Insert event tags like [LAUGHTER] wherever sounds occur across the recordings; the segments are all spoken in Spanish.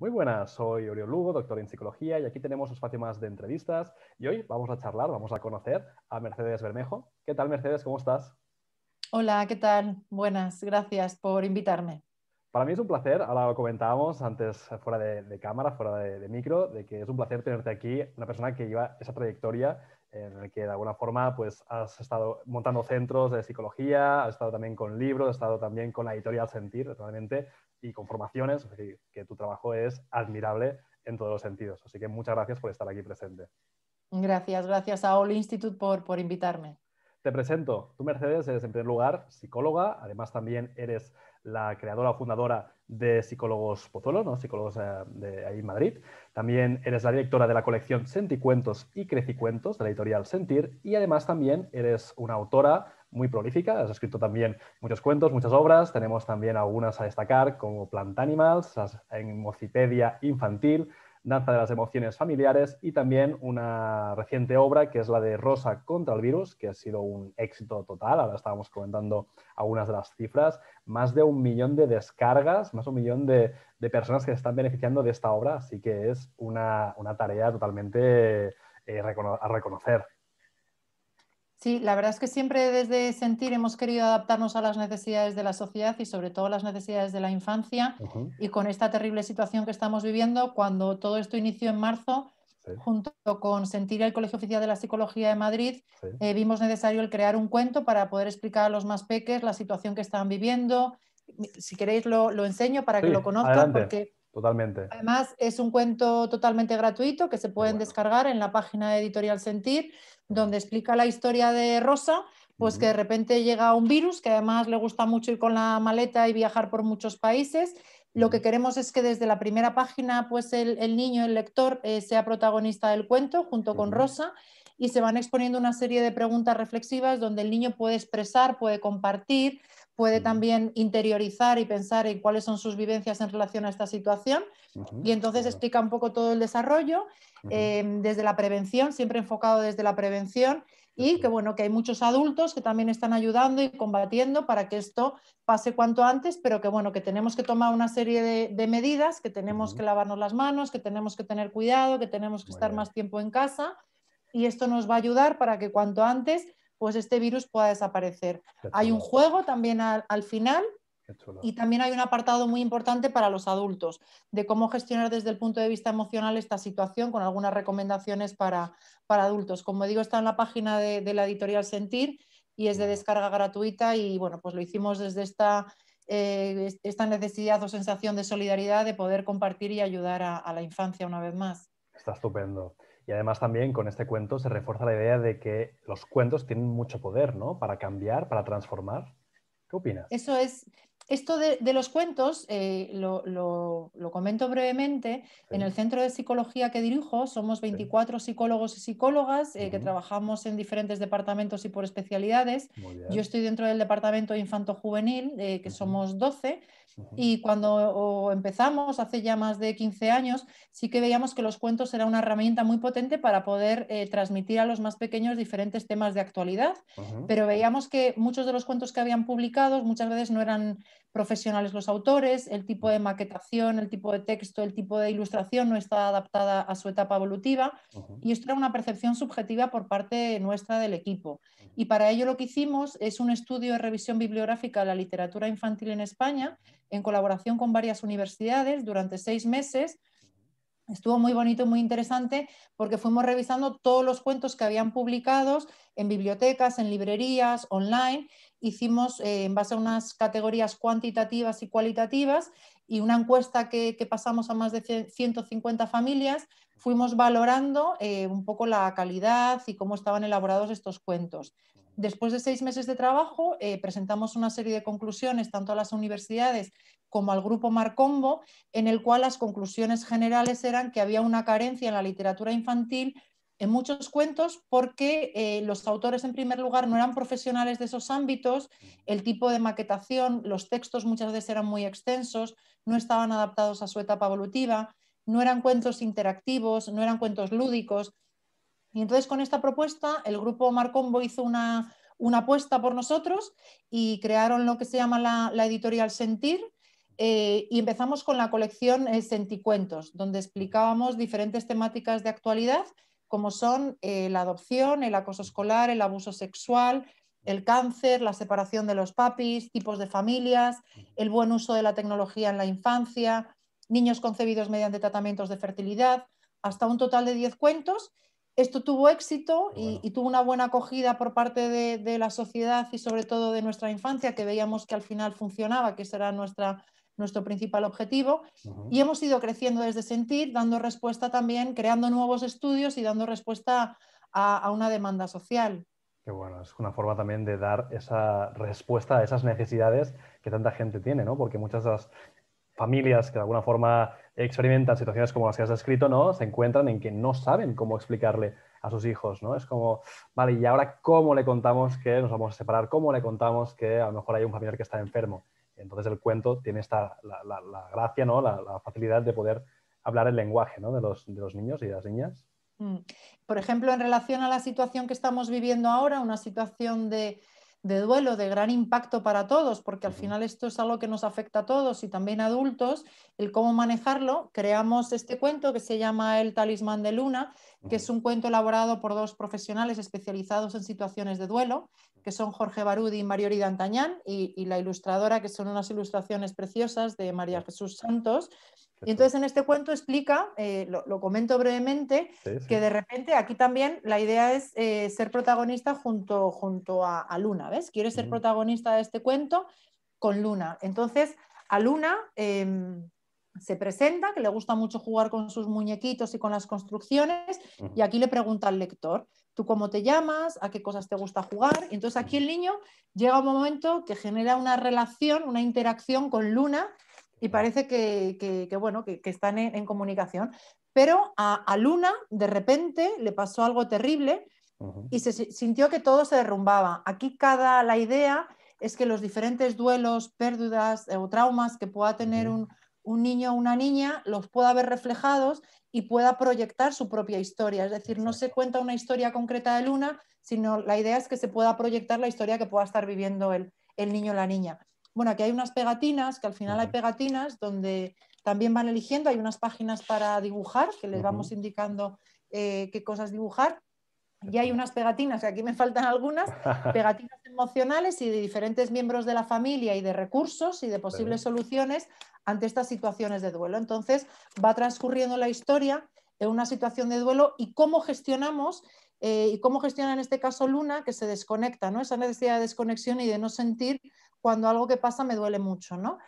Muy buenas, soy Oriol Lugo, doctor en psicología, y aquí tenemos un espacio más de entrevistas. Y hoy vamos a charlar, vamos a conocer a Mercedes Bermejo. ¿Qué tal, Mercedes? ¿Cómo estás? Hola, ¿qué tal? Buenas, gracias por invitarme. Para mí es un placer, ahora lo comentábamos antes eh, fuera de, cámara, fuera de, de, micro, de que es un placer tenerte aquí, una persona que lleva esa trayectoria en la que de alguna forma pues, has estado montando centros de psicología, has estado también con libros, has estado también con la editorial Sentir, realmente y con es decir, que tu trabajo es admirable en todos los sentidos. Así que muchas gracias por estar aquí presente. Gracias, gracias a All Institute por, por invitarme. Te presento, tú Mercedes eres en primer lugar psicóloga, además también eres la creadora o fundadora de Psicólogos Pozuelo, ¿no? psicólogos eh, de ahí en Madrid. También eres la directora de la colección Senticuentos y Crecicuentos de la editorial Sentir y además también eres una autora muy prolífica. Has escrito también muchos cuentos, muchas obras. Tenemos también algunas a destacar, como Plant Animals, en Mocipedia Infantil, Danza de las Emociones Familiares y también una reciente obra que es la de Rosa contra el Virus, que ha sido un éxito total. Ahora estábamos comentando algunas de las cifras. Más de un millón de descargas, más de un millón de, personas que están beneficiando de esta obra. Así que es una, tarea totalmente eh, a reconocer. Sí, la verdad es que siempre desde sentir hemos querido adaptarnos a las necesidades de la sociedad y sobre todo las necesidades de la infancia. Y con esta terrible situación que estamos viviendo, cuando todo esto inició en marzo, junto con sentir y el Colegio Oficial de la Psicología de Madrid, eh, vimos necesario el crear un cuento para poder explicar a los más peques la situación que estaban viviendo. Si queréis lo, enseño para que lo conozcan, adelante. Totalmente. Además, es un cuento totalmente gratuito que se pueden descargar en la página de Editorial Sentir donde explica la historia de Rosa, pues que de repente llega un virus, que además le gusta mucho ir con la maleta y viajar por muchos países, lo que queremos es que desde la primera página, pues el, niño, el lector, eh, sea protagonista del cuento junto con Rosa y se van exponiendo una serie de preguntas reflexivas donde el niño puede expresar, puede compartir, puede también interiorizar y pensar en cuáles son sus vivencias en relación a esta situación. y entonces explica un poco todo el desarrollo em, desde la prevención, siempre enfocado desde la prevención y que bueno, que hay muchos adultos que también están ayudando y combatiendo para que esto pase cuanto antes, pero que bueno, que tenemos que tomar una serie de, medidas, que tenemos que lavarnos las manos, que tenemos que tener cuidado, que tenemos que estar más tiempo en casa y esto nos va a ayudar para que cuanto antes pues este virus pueda desaparecer. Hay un juego también al final y también hay un apartado muy importante para los adultos, de cómo gestionar desde el punto de vista emocional esta situación, con algunas recomendaciones para, para adultos. Como digo, está en la página de, la editorial Sentir y es de descarga gratuita y bueno, pues lo hicimos desde esta, eh, esta necesidad o sensación de solidaridad de poder compartir y ayudar a, a la infancia una vez más. Está estupendo. Y además también con este cuento se refuerza la idea de que los cuentos tienen mucho poder, ¿no? Para cambiar, para transformar. ¿Qué opinas? Eso es, esto de, los cuentos eh, lo, comento brevemente. En el centro de psicología que dirijo somos 24 psicólogos y psicólogas eh, que trabajamos en diferentes departamentos y por especialidades. Yo estoy dentro del departamento infanto-juvenil, eh, que somos 12. Y cuando empezamos, hace ya más de 15 años, sí que veíamos que los cuentos eran una herramienta muy potente para poder transmitir a los más pequeños diferentes temas de actualidad. Pero veíamos que muchos de los cuentos que habían publicado muchas veces no eran profesionales los autores, el tipo de mm. maquetación, el tipo de texto, el tipo de ilustración no está adaptada a su etapa evolutiva y esto era una percepción subjetiva por parte nuestra del equipo. Y para ello lo que hicimos es un estudio de revisión bibliográfica de la literatura infantil en España en colaboración con varias universidades durante seis meses Estuvo muy bonito, y muy interesante, porque fuimos revisando todos los cuentos que habían publicados en bibliotecas, en librerías, online. Hicimos eh, en base a unas categorías cuantitativas y cualitativas y una encuesta que, pasamos a más de 150 familias, fuimos valorando eh, un poco la calidad y cómo estaban elaborados estos cuentos. Después de seis meses de trabajo, eh, presentamos una serie de conclusiones tanto a las universidades como al grupo Marcombo, en el cual las conclusiones generales eran que había una carencia en la literatura infantil en muchos cuentos porque eh, los autores en primer lugar no eran profesionales de esos ámbitos, el tipo de maquetación, los textos muchas veces eran muy extensos, no estaban adaptados a su etapa evolutiva, no eran cuentos interactivos, no eran cuentos lúdicos, y entonces con esta propuesta el grupo Marcombo hizo una, apuesta por nosotros y crearon lo que se llama la, editorial Sentir. Eh, y empezamos con la colección eh, Senticuentos, donde explicábamos diferentes temáticas de actualidad, como son eh, la adopción, el acoso escolar, el abuso sexual, el cáncer, la separación de los papis, tipos de familias, el buen uso de la tecnología en la infancia, niños concebidos mediante tratamientos de fertilidad, hasta un total de 10 cuentos esto tuvo éxito y, tuvo una buena acogida por parte de, la sociedad y sobre todo de nuestra infancia, que veíamos que al final funcionaba, que ese era nuestro principal objetivo. Y hemos ido creciendo desde Sentir, dando respuesta también, creando nuevos estudios y dando respuesta a, una demanda social. Qué bueno, es una forma también de dar esa respuesta a esas necesidades que tanta gente tiene, Porque muchas de las familias que de alguna forma experimentan situaciones como las que has descrito, ¿no? Se encuentran en que no saben cómo explicarle a sus hijos, ¿no? Es como, vale, ¿y ahora cómo le contamos que nos vamos a separar? ¿Cómo le contamos que a lo mejor hay un familiar que está enfermo? Entonces el cuento tiene esta, la, gracia, ¿no? La, facilidad de poder hablar el lenguaje ¿no? de, los, de los niños y de las niñas. Mm. Por ejemplo, en relación a la situación que estamos viviendo ahora, una situación de de duelo de gran impacto para todos, porque al final esto es algo que nos afecta a todos y también a adultos, el cómo manejarlo, creamos este cuento que se llama El talismán de luna, que es un cuento elaborado por dos profesionales especializados en situaciones de duelo, que son Jorge Barudi y Mariori Dantañán, y, y la ilustradora, que son unas ilustraciones preciosas de María Jesús Santos, y entonces en este cuento explica, eh, lo, comento brevemente, que de repente aquí también la idea es eh, ser protagonista junto, junto a, Luna, ¿ves? Quiere ser protagonista de este cuento con Luna. Entonces a Luna em, se presenta, que le gusta mucho jugar con sus muñequitos y con las construcciones, y aquí le pregunta al lector, ¿tú cómo te llamas? ¿A qué cosas te gusta jugar? Y entonces aquí el niño llega un momento que genera una relación, una interacción con Luna y parece que, bueno, que, están en, comunicación. Pero a, Luna de repente le pasó algo terrible y se sintió que todo se derrumbaba. Aquí cada la idea es que los diferentes duelos, pérdidas o traumas que pueda tener un, niño o una niña los pueda ver reflejados y pueda proyectar su propia historia. Es decir, no se cuenta una historia concreta de Luna, sino la idea es que se pueda proyectar la historia que pueda estar viviendo el niño o la niña. Bueno, aquí hay unas pegatinas, que al final hay pegatinas donde también van eligiendo, hay unas páginas para dibujar, que les vamos indicando eh, qué cosas dibujar. Y hay unas pegatinas, que aquí me faltan algunas, [LAUGHS] pegatinas emocionales y de diferentes miembros de la familia y de recursos y de posibles soluciones ante estas situaciones de duelo. Entonces va transcurriendo la historia en una situación de duelo y cómo gestionamos eh, ¿Y cómo gestiona en este caso Luna que se desconecta, ¿no? esa necesidad de desconexión y de no sentir cuando algo que pasa me duele mucho? ¿no?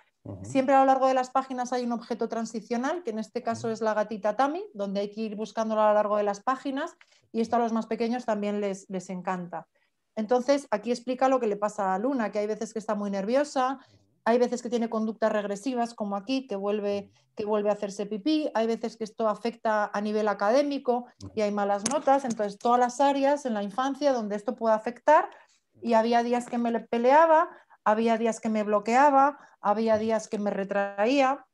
Siempre a lo largo de las páginas hay un objeto transicional, que en este caso es la gatita Tami, donde hay que ir buscándolo a lo largo de las páginas y esto a los más pequeños también les, les encanta. Entonces, aquí explica lo que le pasa a Luna, que hay veces que está muy nerviosa, hay veces que tiene conductas regresivas, como aquí, que vuelve, que vuelve a hacerse pipí, hay veces que esto afecta a nivel académico y hay malas notas, entonces todas las áreas en la infancia donde esto puede afectar y había días que me peleaba, había días que me bloqueaba, había días que me retraía,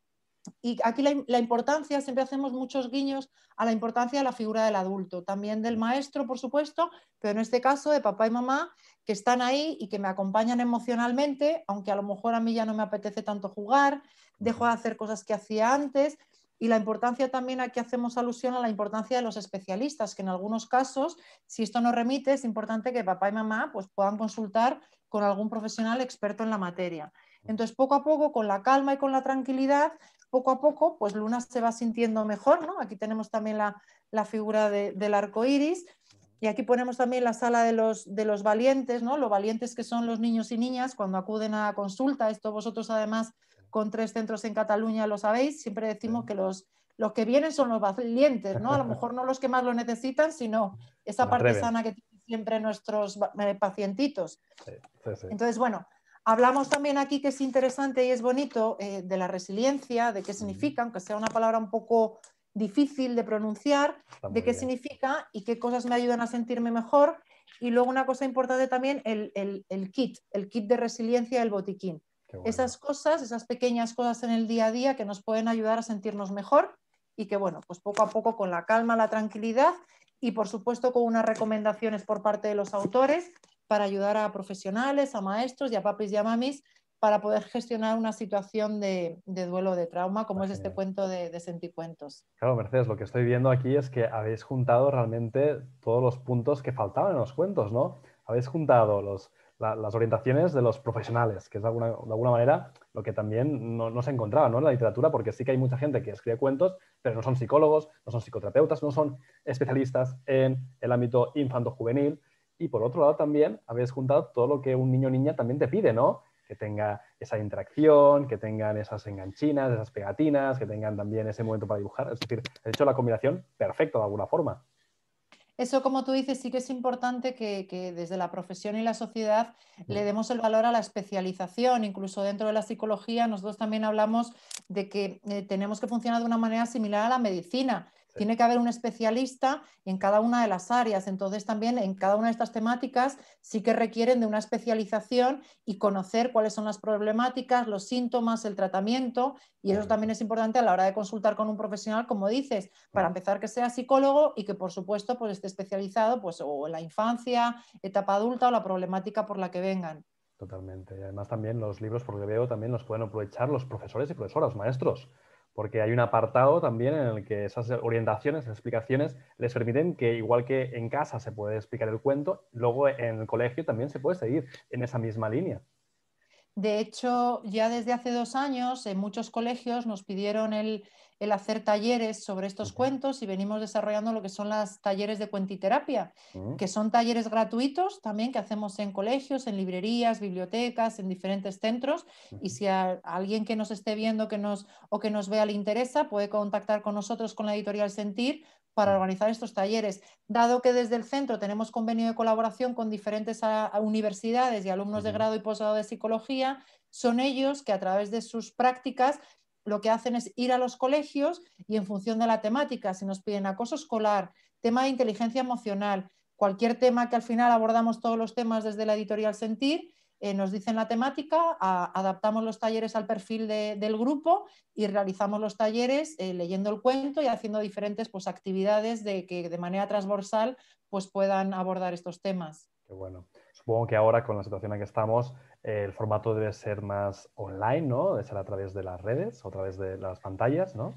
y aquí la, importancia, siempre hacemos muchos guiños a la importancia de la figura del adulto, también del maestro, por supuesto, pero en este caso de papá y mamá que están ahí y que me acompañan emocionalmente, aunque a lo mejor a mí ya no me apetece tanto jugar, dejo de hacer cosas que hacía antes. Y la importancia también aquí hacemos alusión a la importancia de los especialistas, que en algunos casos, si esto no remite, es importante que papá y mamá pues, puedan consultar con algún profesional experto en la materia. Entonces, poco a poco, con la calma y con la tranquilidad, poco a poco, pues Luna se va sintiendo mejor, ¿no? Aquí tenemos también la, figura del arco iris. Y aquí ponemos también la sala de los, de los valientes, ¿no? Lo valientes que son los niños y niñas cuando acuden a consulta. Esto vosotros además con tres centros en Cataluña lo sabéis. Siempre decimos que los, los que vienen son los valientes, ¿no? A lo mejor no los que más lo necesitan, sino [LAUGHS] esa parte sana que tienen siempre nuestros eh, pacientitos. Entonces, bueno, Hablamos también aquí, que es interesante y es bonito, eh, de la resiliencia, de qué significa, aunque sea una palabra un poco difícil de pronunciar, de qué significa y qué cosas me ayudan a sentirme mejor. Y luego una cosa importante también, el, kit, el kit de resiliencia, el botiquín. Esas cosas, esas pequeñas cosas en el día a día que nos pueden ayudar a sentirnos mejor y que, bueno, pues poco a poco con la calma, la tranquilidad y, por supuesto, con unas recomendaciones por parte de los autores para ayudar a profesionales, a maestros y a papis y a mamis para poder gestionar una situación de, duelo, de trauma, como es este cuento de, de Senticuentos. Claro, Mercedes, lo que estoy viendo aquí es que habéis juntado realmente todos los puntos que faltaban en los cuentos, ¿no? Habéis juntado las orientaciones de los profesionales, que es de alguna, manera lo que también no, se encontraba en la literatura, porque sí que hay mucha gente que escribe cuentos, pero no son psicólogos, no son psicoterapeutas, no son especialistas en el ámbito infanto-juvenil. Y por otro lado también habéis juntado todo lo que un niño o niña también te pide, ¿no? Que tenga esa interacción, que tengan esas enganchinas, esas pegatinas, que tengan también ese momento para dibujar. Es decir, has hecho la combinación perfecta de alguna forma. Eso, como tú dices, sí que es importante que, desde la profesión y la sociedad mm. le demos el valor a la especialización. Incluso dentro de la psicología, nosotros también hablamos de que eh, tenemos que funcionar de una manera similar a la medicina tiene que haber un especialista en cada una de las áreas. Entonces, también en cada una de estas temáticas sí que requieren de una especialización y conocer cuáles son las problemáticas, los síntomas, el tratamiento. Y eso también es importante a la hora de consultar con un profesional, como dices, para empezar que sea psicólogo y que, por supuesto, pues esté especializado pues, o en la infancia, etapa adulta o la problemática por la que vengan. Totalmente. Y además también los libros, porque veo, también los pueden aprovechar los profesores y profesoras, maestros porque hay un apartado también en el que esas orientaciones, esas explicaciones, les permiten que igual que en casa se puede explicar el cuento, luego en el colegio también se puede seguir en esa misma línea. De hecho, ya desde hace dos años en muchos colegios nos pidieron el, hacer talleres sobre estos cuentos y venimos desarrollando lo que son las talleres de cuentiterapia, mm. que son talleres gratuitos también que hacemos en colegios, en librerías, bibliotecas, en diferentes centros. Y si a, alguien que nos esté viendo que nos, o que nos vea le interesa, puede contactar con nosotros, con la editorial Sentir, para mm. organizar estos talleres. Dado que desde el centro tenemos convenio de colaboración con diferentes ah, universidades y alumnos de grado y posgrado de psicología, son ellos que a través de sus prácticas lo que hacen es ir a los colegios y en función de la temática, si nos piden acoso escolar, tema de inteligencia emocional, cualquier tema que al final abordamos todos los temas desde la editorial Sentir, eh, nos dicen la temática, adaptamos los talleres al perfil del grupo y realizamos los talleres eh, leyendo el cuento y haciendo diferentes pues, actividades de que de manera transversal pues, puedan abordar estos temas. Qué bueno. Supongo que ahora con la situación en que estamos, eh, el formato debe ser más online, ¿no? Debe ser a través de las redes o a través de las pantallas, ¿no?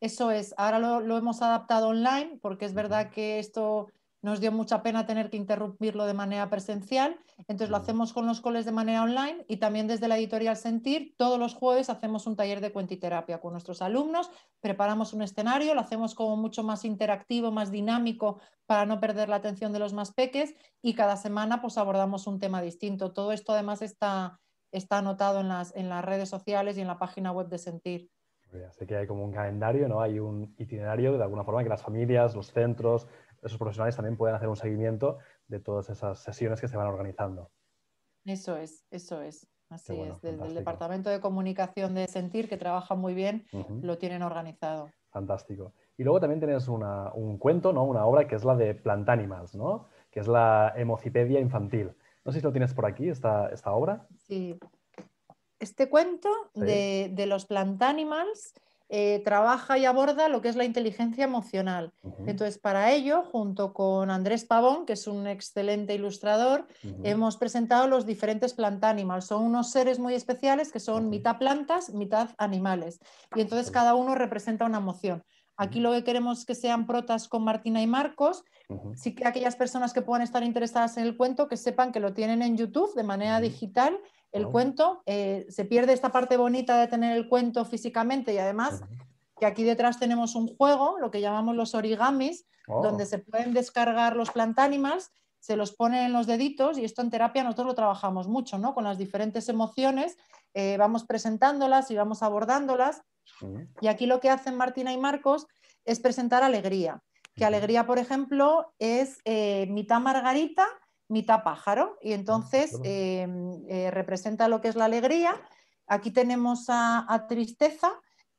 Eso es, ahora lo, hemos adaptado online porque es verdad que esto nos dio mucha pena tener que interrumpirlo de manera presencial, entonces lo hacemos con los coles de manera online y también desde la editorial Sentir, todos los jueves hacemos un taller de cuentiterapia con nuestros alumnos, preparamos un escenario, lo hacemos como mucho más interactivo, más dinámico para no perder la atención de los más peques y cada semana pues abordamos un tema distinto. Todo esto además está, está anotado en las, en las redes sociales y en la página web de Sentir. Así que hay como un calendario, ¿no? Hay un itinerario de alguna forma que las familias, los centros, esos profesionales también pueden hacer un seguimiento de todas esas sesiones que se van organizando. Eso es, eso es. Así es, desde el Departamento de Comunicación de Sentir, que trabaja muy bien, lo tienen organizado. Fantástico. Y luego también tienes un cuento, ¿no? una obra que es la de Plantanimals, ¿no? que es la Hemocipedia Infantil. No sé si lo tienes por aquí, esta, esta obra. Sí. Este cuento de, de, los Plantanimals eh, trabaja y aborda lo que es la inteligencia emocional. Entonces, para ello, junto con Andrés Pavón, que es un excelente ilustrador, hemos presentado los diferentes plant animals. Son unos seres muy especiales que son mitad plantas, mitad animales. Y entonces cada uno representa una emoción. Aquí lo que queremos que sean protas con Martina y Marcos. Sí que aquellas personas que puedan estar interesadas en el cuento, que sepan que lo tienen en YouTube de manera digital el cuento, eh, se pierde esta parte bonita de tener el cuento físicamente y además que aquí detrás tenemos un juego, lo que llamamos los origamis, donde se pueden descargar los plantánimas, se los ponen en los deditos y esto en terapia nosotros lo trabajamos mucho, ¿no? Con las diferentes emociones, eh, vamos presentándolas y vamos abordándolas. Y aquí lo que hacen Martina y Marcos es presentar alegría, que alegría, por ejemplo, es eh, mitad margarita mitad pájaro y ah, entonces em, eh, representa lo que es la alegría. Aquí tenemos a, tristeza,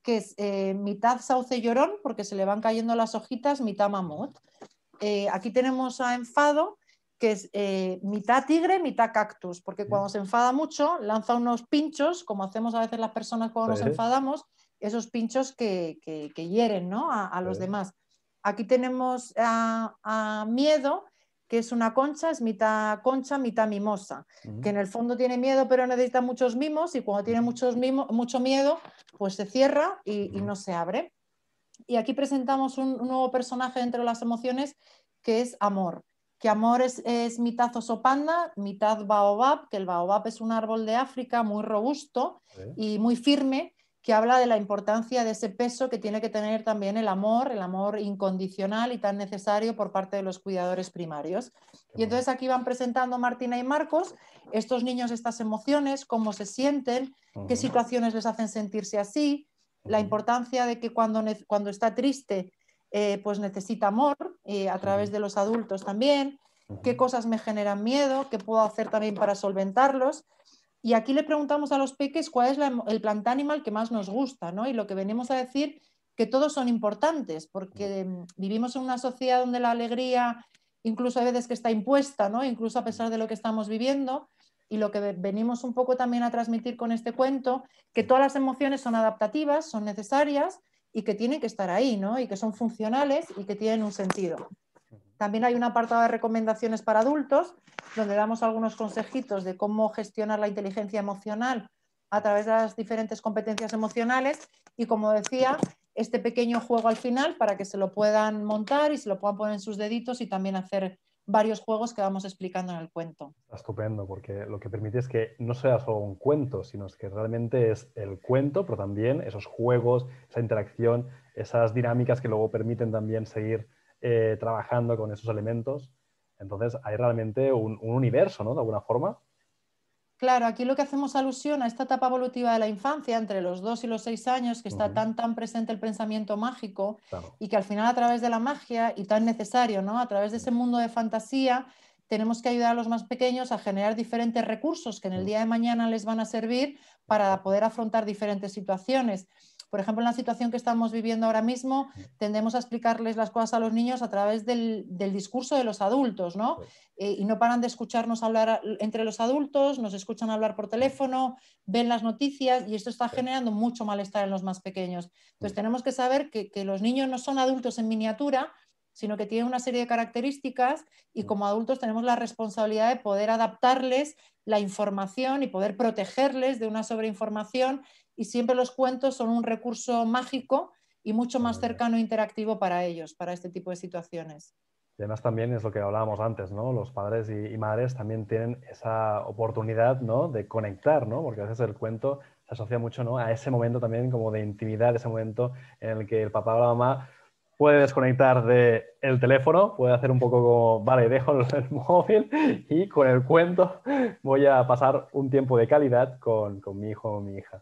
que es eh, mitad sauce llorón, porque se le van cayendo las hojitas, mitad mamut. Eh, aquí tenemos a enfado, que es mitad tigre, mitad cactus, porque cuando se enfada mucho lanza unos pinchos, como hacemos a veces las personas cuando nos enfadamos, esos pinchos que, hieren ¿no? a, los demás. Aquí tenemos a, a miedo, que es una concha, es mitad concha, mitad mimosa, que en el fondo tiene miedo pero necesita muchos mimos y cuando tiene muchos mucho miedo, pues se cierra y, no se abre. Y aquí presentamos un, nuevo personaje dentro de las emociones que es amor, que amor es, mitad osopanda, mitad baobab, que el baobab es un árbol de África muy robusto y muy firme que habla de la importancia de ese peso que tiene que tener también el amor, el amor incondicional y tan necesario por parte de los cuidadores primarios. Y entonces aquí van presentando Martina y Marcos estos niños, estas emociones, cómo se sienten, qué situaciones les hacen sentirse así, la importancia de que cuando, cuando está triste, eh, pues necesita amor eh, a través de los adultos también, qué cosas me generan miedo, qué puedo hacer también para solventarlos. Y aquí le preguntamos a los peques cuál es el plant animal que más nos gusta, ¿no? Y lo que venimos a decir que todos son importantes, porque mm, vivimos en una sociedad donde la alegría incluso a veces que está impuesta, ¿no? Incluso a pesar de lo que estamos viviendo, y lo que venimos un poco también a transmitir con este cuento, que todas las emociones son adaptativas, son necesarias y que tienen que estar ahí, ¿no? Y que son funcionales y que tienen un sentido. También hay un apartado de recomendaciones para adultos, donde damos algunos consejitos de cómo gestionar la inteligencia emocional a través de las diferentes competencias emocionales y, como decía, este pequeño juego al final para que se lo puedan montar y se lo puedan poner en sus deditos y también hacer varios juegos que vamos explicando en el cuento. estupendo, porque lo que permite es que no sea solo un cuento, sino que realmente es el cuento, pero también esos juegos, esa interacción, esas dinámicas que luego permiten también seguir eh, trabajando con esos elementos. Entonces hay realmente un, universo, ¿no? De alguna forma. Claro, aquí lo que hacemos alusión a esta etapa evolutiva de la infancia, entre los dos y los seis años, que está tan tan presente el pensamiento mágico y que al final a través de la magia y tan necesario, ¿no? A través de ese mundo de fantasía tenemos que ayudar a los más pequeños a generar diferentes recursos que en el día de mañana les van a servir para poder afrontar diferentes situaciones. Por ejemplo, en la situación que estamos viviendo ahora mismo, tendemos a explicarles las cosas a los niños a través del, discurso de los adultos, ¿no? Eh, y no paran de escucharnos hablar entre los adultos, nos escuchan hablar por teléfono, ven las noticias y esto está generando mucho malestar en los más pequeños. Entonces, tenemos que saber que los niños no son adultos en miniatura, sino que tienen una serie de características y mm. como adultos tenemos la responsabilidad de poder adaptarles la información y poder protegerles de una sobreinformación y siempre los cuentos son un recurso mágico y mucho más cercano e interactivo para ellos, para este tipo de situaciones. Y además también es lo que hablábamos antes, ¿no? Los padres y, madres también tienen esa oportunidad, ¿no? De conectar, Porque a veces el cuento se asocia mucho, ¿no? A ese momento también como de intimidad, ese momento en el que el papá o la mamá puede desconectar del el teléfono, puede hacer un poco como, vale, dejo el, [LAUGHS] móvil y con el cuento voy a pasar un tiempo de calidad con, con mi hijo o mi hija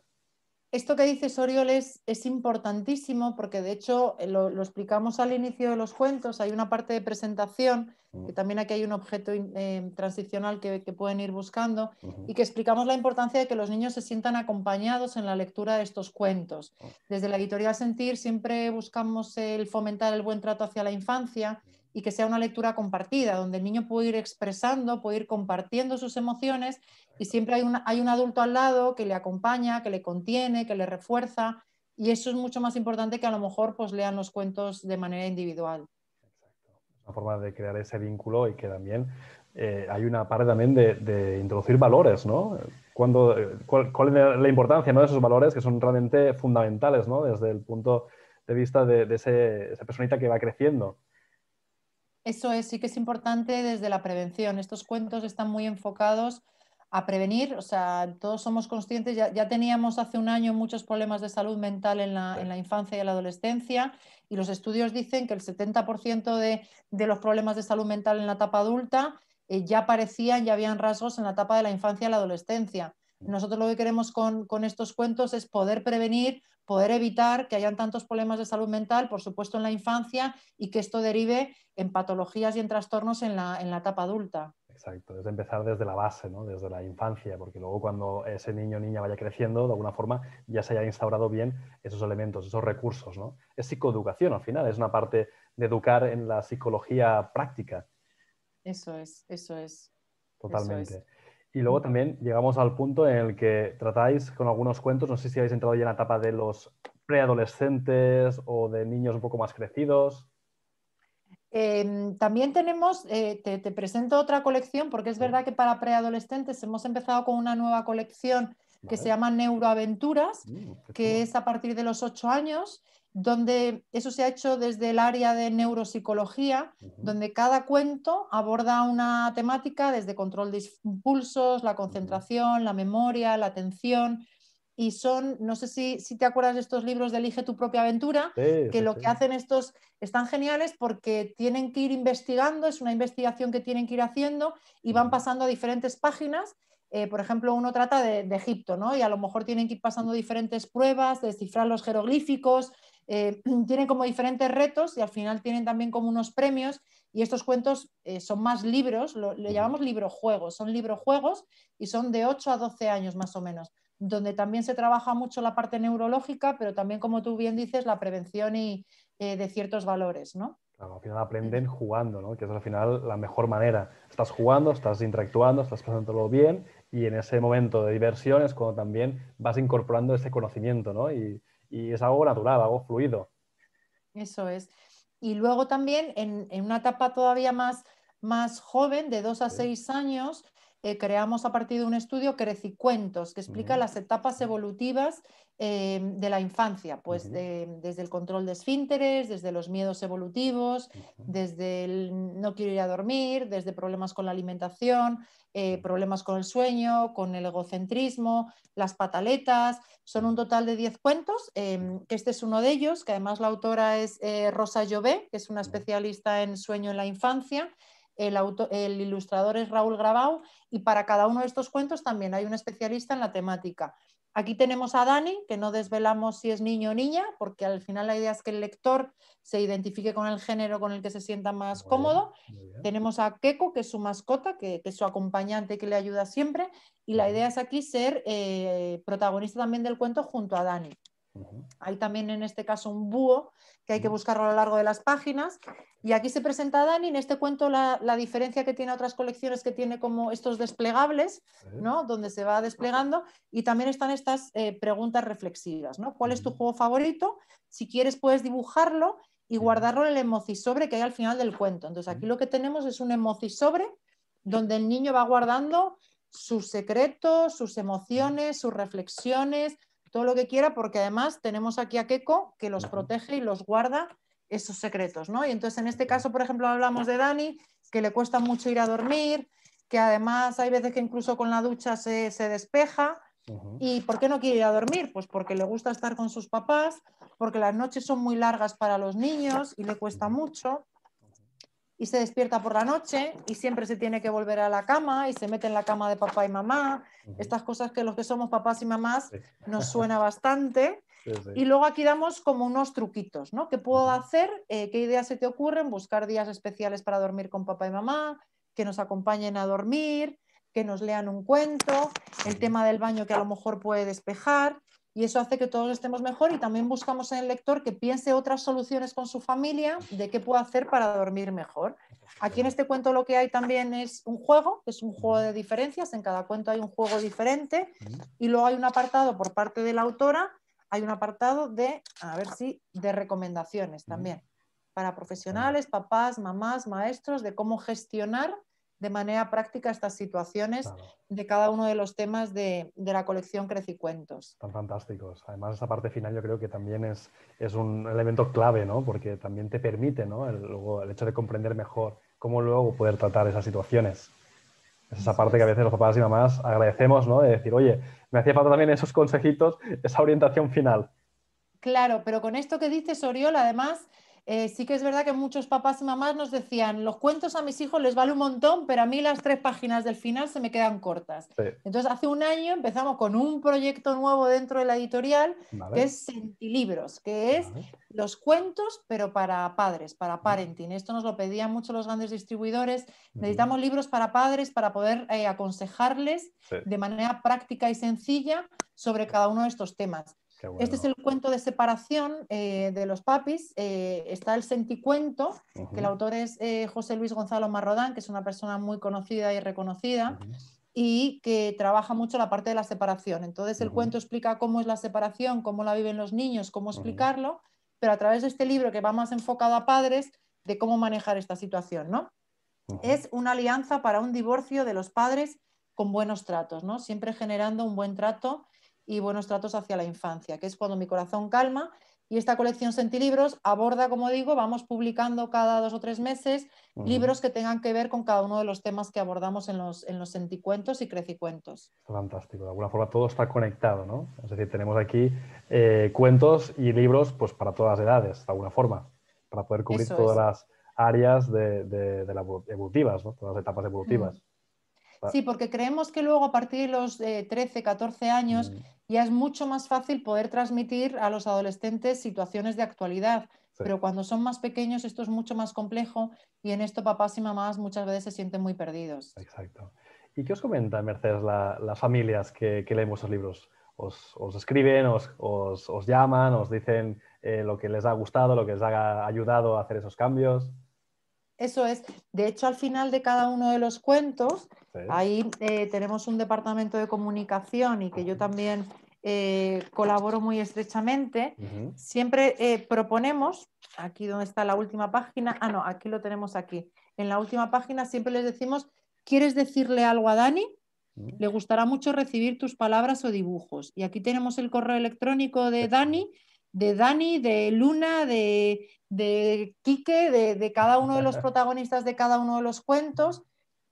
esto que dice Oriol, es, importantísimo porque de hecho eh, lo, explicamos al inicio de los cuentos, hay una parte de presentación, que también aquí hay un objeto eh, transicional que, pueden ir buscando, y que explicamos la importancia de que los niños se sientan acompañados en la lectura de estos cuentos. Desde la editorial Sentir siempre buscamos el fomentar el buen trato hacia la infancia y que sea una lectura compartida, donde el niño puede ir expresando, puede ir compartiendo sus emociones y siempre hay, un adulto al lado que le acompaña, que le contiene, que le refuerza y eso es mucho más importante que a lo mejor pues lean los cuentos de manera individual. Exacto. Una forma de crear ese vínculo y que también eh, hay una parte también de, introducir valores, ¿no? Cuando, eh, cuál, es la importancia de esos valores que son realmente fundamentales, ¿no? Desde el punto de vista de, ese, esa personita que va creciendo. Eso es, sí que es importante desde la prevención. Estos cuentos están muy enfocados a prevenir, o sea, todos somos conscientes, ya, teníamos hace un año muchos problemas de salud mental en la, infancia y la adolescencia y los estudios dicen que el 70% de, los problemas de salud mental en la etapa adulta eh, ya aparecían, ya habían rasgos en la etapa de la infancia y la adolescencia. Nosotros lo que queremos con, estos cuentos es poder prevenir, poder evitar que hayan tantos problemas de salud mental, por supuesto en la infancia, y que esto derive en patologías y en trastornos en la, en la etapa adulta. Exacto, es empezar desde la base, ¿no? desde la infancia, porque luego cuando ese niño o niña vaya creciendo, de alguna forma ya se hayan instaurado bien esos elementos, esos recursos. ¿no? Es psicoeducación al final, es una parte de educar en la psicología práctica. Eso es, eso es. Totalmente. Y luego también llegamos al punto en el que tratáis con algunos cuentos, no sé si habéis entrado ya en la etapa de los preadolescentes o de niños un poco más crecidos. Em, también tenemos, eh, te, presento otra colección, porque es verdad que para preadolescentes hemos empezado con una nueva colección que se llama Neuroaventuras, mm, que es a partir de los 8 años donde eso se ha hecho desde el área de neuropsicología, donde cada cuento aborda una temática desde control de impulsos, la concentración, la memoria, la atención. Y son, no sé si, si, te acuerdas de estos libros de Elige tu propia aventura, que lo que hacen estos están geniales porque tienen que ir investigando, es una investigación que tienen que ir haciendo y van pasando a diferentes páginas eh, por ejemplo, uno trata de, Egipto, ¿no? Y a lo mejor tienen que ir pasando diferentes pruebas, descifrar los jeroglíficos, eh, [CLEARS THROAT] tienen como diferentes retos y al final tienen también como unos premios y estos cuentos eh, son más libros, lo, llamamos llamamos juegos, son juegos y son de 8 a 12 años más o menos, donde también se trabaja mucho la parte neurológica, pero también como tú bien dices, la prevención y, eh, de ciertos valores, ¿no? Claro, al final aprenden jugando, ¿no? que es al final la mejor manera. Estás jugando, estás interactuando, estás todo bien y en ese momento de diversión es cuando también vas incorporando ese conocimiento ¿no? y, y es algo natural, algo fluido. Eso es. Y luego también en, una etapa todavía más, más joven, de dos a seis años, eh, creamos a partir de un estudio Crecicuentos, que explica mm. las etapas evolutivas eh, de la infancia, pues desde el control de esfínteres, desde los miedos evolutivos, desde el no quiero ir a dormir, desde problemas con la alimentación, eh, problemas con el sueño, con el egocentrismo, las pataletas. Son mm. un total de 10 cuentos. este es uno de ellos, que además la autora es Rosa Llové que es una especialista en sueño en la infancia el, ilustrador es Raúl Grabau y para cada uno de estos cuentos también hay un especialista en la temática. Aquí tenemos a Dani, que no desvelamos si es niño o niña, porque al final la idea es que el lector se identifique con el género con el que se sienta más cómodo. tenemos a Keko, que es su mascota, que, es su acompañante que le ayuda siempre. Y la idea es aquí ser eh, protagonista también del cuento junto a Dani. Hay también en este caso un búho que hay que buscarlo a lo largo de las páginas. Y aquí se presenta Dani, en este cuento la, diferencia que tiene otras colecciones que tiene como estos desplegables, ¿no? donde se va desplegando. Y también están estas eh, preguntas reflexivas. ¿no? ¿Cuál es tu juego favorito? Si quieres puedes dibujarlo y guardarlo en el sobre que hay al final del cuento. Entonces aquí lo que tenemos es un sobre donde el niño va guardando sus secretos, sus emociones, sus reflexiones, todo lo que quiera, porque además tenemos aquí a keko que los protege y los guarda esos secretos, ¿no? Y entonces en este caso, por ejemplo, hablamos de Dani, que le cuesta mucho ir a dormir, que además hay veces que incluso con la ducha se, despeja. ¿Y por qué no quiere ir a dormir? Pues porque le gusta estar con sus papás, porque las noches son muy largas para los niños y le cuesta mucho y se despierta por la noche y siempre se tiene que volver a la cama y se mete en la cama de papá y mamá. Estas cosas que los que somos papás y mamás nos [LAUGHS] suena bastante. Y luego aquí damos como unos truquitos, ¿no? ¿Qué puedo hacer? Eh, ¿Qué ideas se te ocurren? Buscar días especiales para dormir con papá y mamá, que nos acompañen a dormir, que nos lean un cuento, el tema del baño que a lo mejor puede despejar y eso hace que todos estemos mejor y también buscamos en el lector que piense otras soluciones con su familia de qué puede hacer para dormir mejor. Aquí en este cuento lo que hay también es un juego, que es un juego de diferencias, en cada cuento hay un juego diferente y luego hay un apartado por parte de la autora, hay un apartado de, a ver si, de recomendaciones también para profesionales, papás, mamás, maestros, de cómo gestionar de manera práctica estas situaciones de cada uno de los temas de, la colección Crecicuentos. Están fantásticos. Además, esa parte final yo creo que también es, es un elemento clave, ¿no? Porque también te permite, ¿no? El, luego, el hecho de comprender mejor cómo luego poder tratar esas situaciones. esa parte que a veces los papás y mamás agradecemos, ¿no? De decir, oye, me hacía falta también esos consejitos, esa orientación final. Claro, pero con esto que dices, Oriol, además eh, sí que es verdad que muchos papás y mamás nos decían, los cuentos a mis hijos les vale un montón, pero a mí las tres páginas del final se me quedan cortas. Entonces, hace un año empezamos con un proyecto nuevo dentro de la editorial, que es Sentilibros, que es los cuentos, pero para padres, para parenting. Esto nos lo pedían mucho los grandes distribuidores. Necesitamos libros para padres para poder eh, aconsejarles de manera práctica y sencilla sobre cada uno de estos temas. Este es el cuento de separación eh, de los papis. Eh, está el senticuento, que el autor es eh, José Luis Gonzalo Marrodán, que es una persona muy conocida y reconocida. y que trabaja mucho la parte de la separación. Entonces el cuento explica cómo es la separación, cómo la viven los niños, cómo explicarlo, pero a través de este libro que va más enfocado a padres, de cómo manejar esta situación. ¿no? Es una alianza para un divorcio de los padres con buenos tratos, ¿no? siempre generando un buen trato y buenos tratos hacia la infancia, que es cuando mi corazón calma. Y esta colección Sentilibros aborda, como digo, vamos publicando cada dos o tres meses libros que tengan que ver con cada uno de los temas que abordamos en los, en los Senticuentos y Crecicuentos. Fantástico, de alguna forma todo está conectado, ¿no? Es decir, tenemos aquí eh, cuentos y libros pues, para todas las edades, de alguna forma, para poder cubrir todas las áreas de, las evolutivas, todas las etapas evolutivas. Ah. Sí, porque creemos que luego a partir de los 13, eh, 14 años mm. ya es mucho más fácil poder transmitir a los adolescentes situaciones de actualidad. Pero cuando son más pequeños esto es mucho más complejo y en esto papás y mamás muchas veces se sienten muy perdidos. Exacto. ¿Y qué os comentan, Mercedes, las familias que, leen vuestros libros? ¿Os, escriben, os, llaman, os dicen eh, lo que les ha gustado, lo que les ha ayudado a hacer esos cambios? Eso es. De hecho, al final de cada uno de los cuentos ¿eh? Ahí eh, tenemos un departamento de comunicación y que yo también eh, colaboro muy estrechamente. Siempre proponemos, aquí donde está la última página, ah, no, aquí lo tenemos aquí. En la última página siempre les decimos, ¿quieres decirle algo a Dani? Mm. Le gustará mucho recibir tus palabras o dibujos. Y aquí tenemos el correo electrónico de Dani, de Dani, de Luna, de, de Quique, de, cada uno de los [LAUGHS] protagonistas de cada uno de los cuentos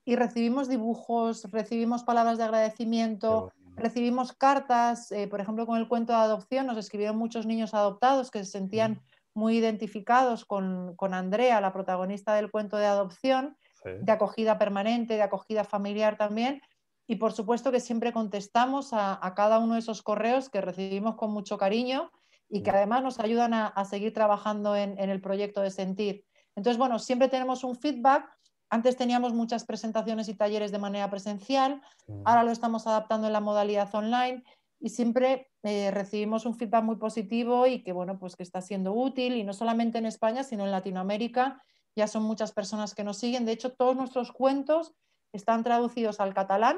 y recibimos dibujos, recibimos palabras de agradecimiento, recibimos cartas, eh, por ejemplo, con el cuento de adopción nos escribieron muchos niños adoptados que se sentían mm. muy identificados con, Andrea, la protagonista del cuento de adopción, de acogida permanente, de acogida familiar también. Y por supuesto que siempre contestamos a, cada uno de esos correos que recibimos con mucho cariño y que mm. además nos ayudan a, seguir trabajando en el proyecto de sentir. Entonces, bueno, siempre tenemos un feedback antes teníamos muchas presentaciones y talleres de manera presencial, ahora lo estamos adaptando en la modalidad online y siempre eh, recibimos un feedback muy positivo y que bueno, pues que está siendo útil y no solamente en España, sino en Latinoamérica. Ya son muchas personas que nos siguen. De hecho, todos nuestros cuentos están traducidos al catalán,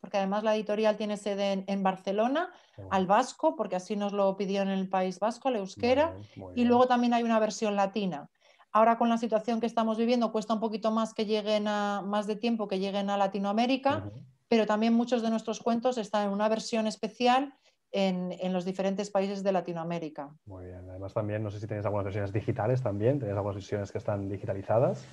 porque además la editorial tiene sede en, Barcelona, al vasco, porque así nos lo pidió en el País Vasco, al euskera, y luego también hay una versión latina. Ahora con la situación que estamos viviendo cuesta un poquito más que lleguen a más de tiempo que lleguen a Latinoamérica, pero también muchos de nuestros cuentos están en una versión especial en, los diferentes países de Latinoamérica. Muy bien, además también no sé si tenéis algunas versiones digitales también, tenéis algunas versiones que están digitalizadas.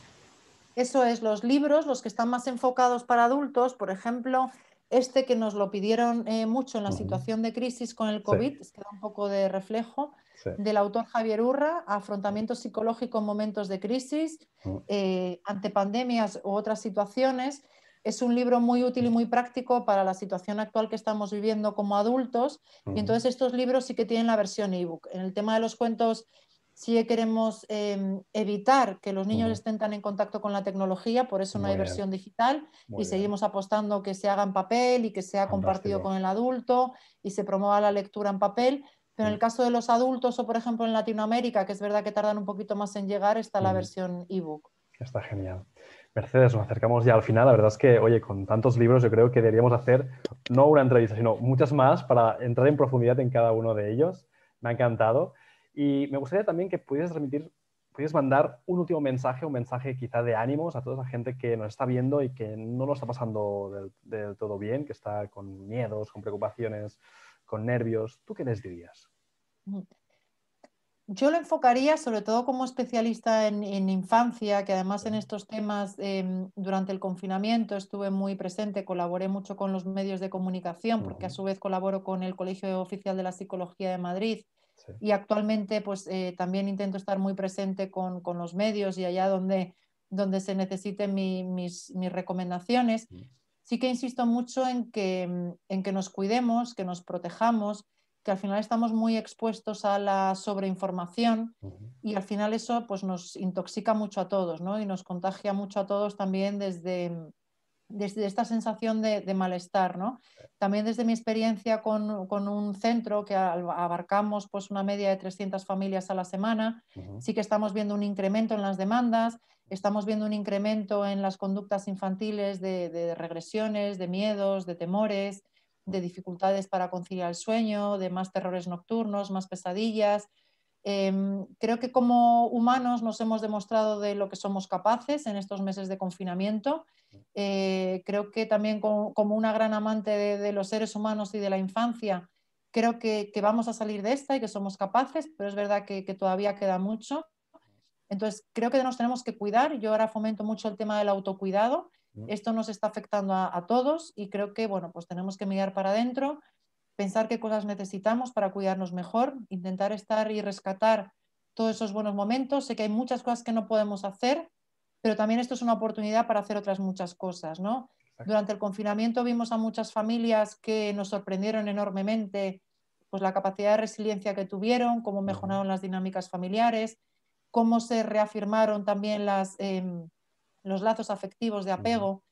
Eso es, los libros, los que están más enfocados para adultos, por ejemplo, este que nos lo pidieron eh, mucho en la situación de crisis con el COVID, es que da un poco de reflejo, del autor Javier Urra, ...afrontamiento psicológico en momentos de crisis, mm. eh, ante pandemias u otras situaciones. Es un libro muy útil y mm. muy práctico para la situación actual que estamos viviendo como adultos. Y entonces estos libros sí que tienen la versión ebook. En el tema de los cuentos sí queremos em, evitar que los niños estén tan en contacto con la tecnología, por eso no hay versión digital y seguimos apostando que se haga en papel y que sea compartido con el adulto y se promueva la lectura en papel, pero en el caso de los adultos o, por ejemplo, en Latinoamérica, que es verdad que tardan un poquito más en llegar, está la versión ebook. Está genial. Mercedes, nos acercamos ya al final. La verdad es que, oye, con tantos libros yo creo que deberíamos hacer no una entrevista, sino muchas más para entrar en profundidad en cada uno de ellos. Me ha encantado. Y me gustaría también que pudieses transmitir, pudieses mandar un último mensaje, un mensaje quizá de ánimos a toda esa gente que nos está viendo y que no lo está pasando del, del todo bien, que está con miedos, con preocupaciones, con nervios. ¿Tú qué les dirías? Yo lo enfocaría sobre todo como especialista en, infancia, que además en estos temas em, durante el confinamiento estuve muy presente, colaboré mucho con los medios de comunicación, porque a su vez colaboro con el Colegio Oficial de la Psicología de Madrid y actualmente pues eh, también intento estar muy presente con, con los medios y allá donde, donde se necesiten mis, mis, recomendaciones sí que insisto mucho en que, en que nos cuidemos, que nos protejamos, que al final estamos muy expuestos a la sobreinformación y al final eso pues, nos intoxica mucho a todos ¿no? y nos contagia mucho a todos también desde, desde esta sensación de, malestar. ¿no? También desde mi experiencia con, con, un centro que abarcamos pues, una media de 300 familias a la semana, sí que estamos viendo un incremento en las demandas, estamos viendo un incremento en las conductas infantiles de, regresiones, de miedos, de temores, de dificultades para conciliar el sueño, de más terrores nocturnos, más pesadillas. Em, creo que como humanos nos hemos demostrado de lo que somos capaces en estos meses de confinamiento. Eh, creo que también como, una gran amante de, los seres humanos y de la infancia, creo que, vamos a salir de esta y que somos capaces, pero es verdad que todavía queda mucho entonces, creo que nos tenemos que cuidar. Yo ahora fomento mucho el tema del autocuidado. Esto nos está afectando a, todos y creo que, bueno, pues tenemos que mirar para adentro, pensar qué cosas necesitamos para cuidarnos mejor, intentar estar y rescatar todos esos buenos momentos. Sé que hay muchas cosas que no podemos hacer, pero también esto es una oportunidad para hacer otras muchas cosas, ¿no? Durante el confinamiento vimos a muchas familias que nos sorprendieron enormemente pues la capacidad de resiliencia que tuvieron, cómo mejoraron las dinámicas familiares, cómo se reafirmaron también em, los lazos afectivos de apego.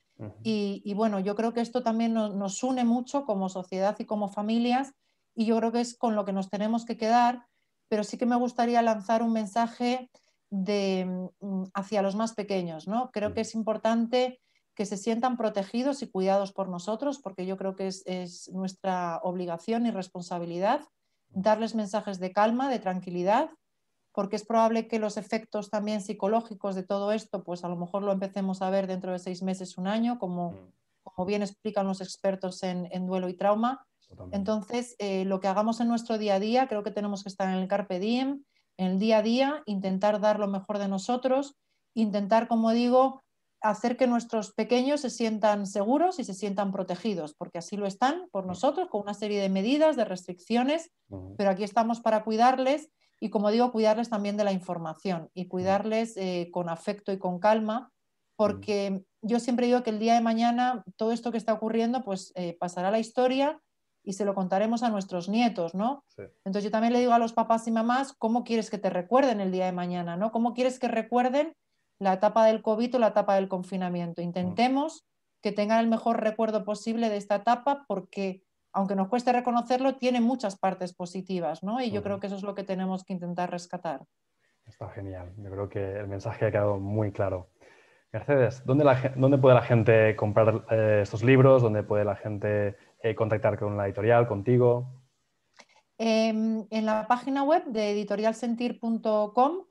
y, bueno, yo creo que esto también nos, une mucho como sociedad y como familias y yo creo que es con lo que nos tenemos que quedar, pero sí que me gustaría lanzar un mensaje de, em, hacia los más pequeños. ¿no? Creo que es importante que se sientan protegidos y cuidados por nosotros, porque yo creo que es nuestra obligación y responsabilidad darles mensajes de calma, de tranquilidad porque es probable que los efectos también psicológicos de todo esto, pues a lo mejor lo empecemos a ver dentro de seis meses, un año, como, mm. como bien explican los expertos en, duelo y trauma. Entonces, eh, lo que hagamos en nuestro día a día, creo que tenemos que estar en el carpe diem, en el día a día, intentar dar lo mejor de nosotros, intentar, como digo, hacer que nuestros pequeños se sientan seguros y se sientan protegidos, porque así lo están por mm. nosotros, con una serie de medidas, de restricciones, pero aquí estamos para cuidarles y como digo, cuidarles también de la información y mm. cuidarles eh, con afecto y con calma, mm. porque yo siempre digo que el día de mañana todo esto que está ocurriendo pues eh, pasará a la historia y se lo contaremos a nuestros nietos, ¿no? Entonces yo también le digo a los papás y mamás, ¿cómo quieres que te recuerden el día de mañana, ¿no? ¿Cómo quieres que recuerden la etapa del COVID o la etapa del confinamiento? Mm. Intentemos que tengan el mejor recuerdo posible de esta etapa porque aunque nos cueste reconocerlo, tiene muchas partes positivas, ¿no? Y yo creo que eso es lo que tenemos que intentar rescatar. Está genial. Yo creo que el mensaje ha quedado muy claro. Mercedes, ¿dónde, puede la gente comprar eh, estos libros? ¿Dónde puede la gente eh, contactar con la editorial, contigo? Em, en la página web de editorialsentir.com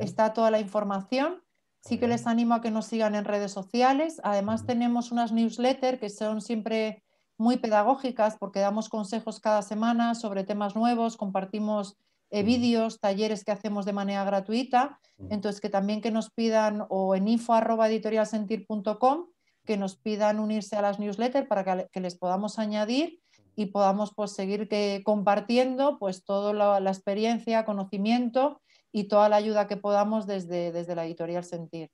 está toda la información. Sí que les animo a que nos sigan en redes sociales. Además, tenemos unas newsletters que son siempre muy pedagógicas porque damos consejos cada semana sobre temas nuevos, compartimos eh, vídeos, talleres que hacemos de manera gratuita. Entonces, que también que nos pidan o en info.editorialsentir.com que nos pidan unirse a las newsletters para que, les podamos añadir y podamos pues, seguir que, compartiendo pues, toda la, la, experiencia, conocimiento y toda la ayuda que podamos desde, desde la editorial Sentir.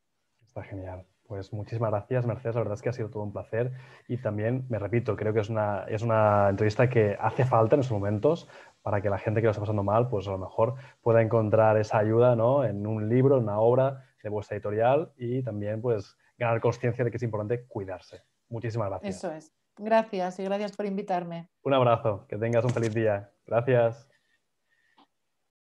Está genial. Pues muchísimas gracias, Mercedes. La verdad es que ha sido todo un placer. Y también, me repito, creo que es una, es una entrevista que hace falta en estos momentos para que la gente que lo está pasando mal, pues a lo mejor pueda encontrar esa ayuda ¿no? en un libro, en una obra de vuestra editorial y también pues ganar conciencia de que es importante cuidarse. Muchísimas gracias. Eso es. Gracias y gracias por invitarme. Un abrazo, que tengas un feliz día. Gracias.